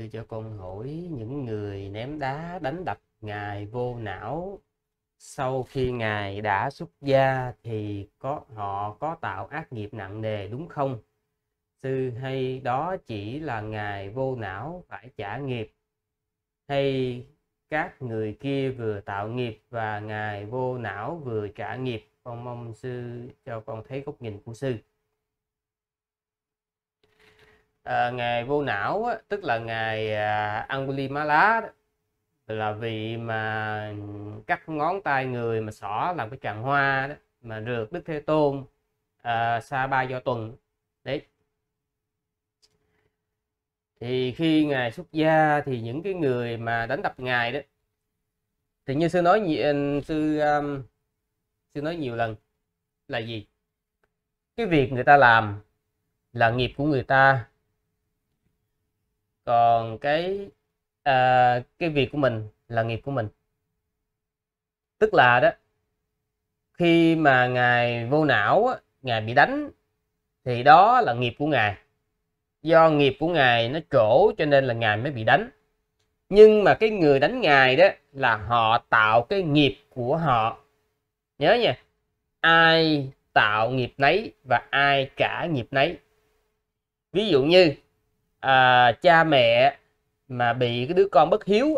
sư cho con hỏi những người ném đá đánh đập Ngài vô não sau khi Ngài đã xuất gia thì có họ có tạo ác nghiệp nặng nề đúng không? Sư hay đó chỉ là Ngài vô não phải trả nghiệp hay các người kia vừa tạo nghiệp và Ngài vô não vừa trả nghiệp con mong sư cho con thấy góc nhìn của sư à, ờ, ngài vô não á, tức là ngài à, Angulimala đó, là vì mà cắt ngón tay người mà xỏ làm cái tràng hoa đó, mà được Đức Thế Tôn à, Sa Ba Do Tuần đấy thì khi ngài xuất gia thì những cái người mà đánh đập ngài đó thì như sư nói ừ, sư um, sư nói nhiều lần là gì cái việc người ta làm là nghiệp của người ta còn cái à, cái việc của mình là nghiệp của mình tức là đó khi mà ngài vô não ngài bị đánh thì đó là nghiệp của ngài do nghiệp của ngài nó trổ cho nên là ngài mới bị đánh nhưng mà cái người đánh ngài đó là họ tạo cái nghiệp của họ nhớ nha ai tạo nghiệp nấy và ai trả nghiệp nấy ví dụ như à, cha mẹ mà bị cái đứa con bất hiếu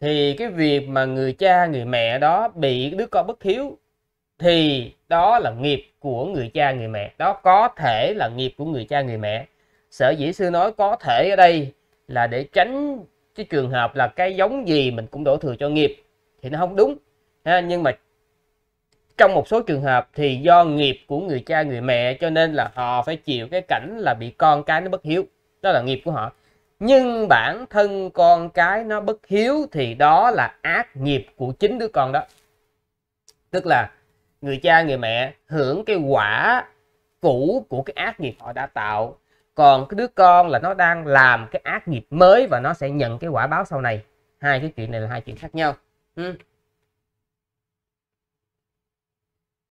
thì cái việc mà người cha người mẹ đó bị đứa con bất hiếu thì đó là nghiệp của người cha người mẹ đó có thể là nghiệp của người cha người mẹ sở dĩ sư nói có thể ở đây là để tránh cái trường hợp là cái giống gì mình cũng đổ thừa cho nghiệp thì nó không đúng ha, nhưng mà trong một số trường hợp thì do nghiệp của người cha người mẹ cho nên là họ phải chịu cái cảnh là bị con cái nó bất hiếu đó là nghiệp của họ nhưng bản thân con cái nó bất hiếu thì đó là ác nghiệp của chính đứa con đó tức là người cha người mẹ hưởng cái quả cũ của cái ác nghiệp họ đã tạo còn cái đứa con là nó đang làm cái ác nghiệp mới và nó sẽ nhận cái quả báo sau này hai cái chuyện này là hai chuyện khác nhau ừ.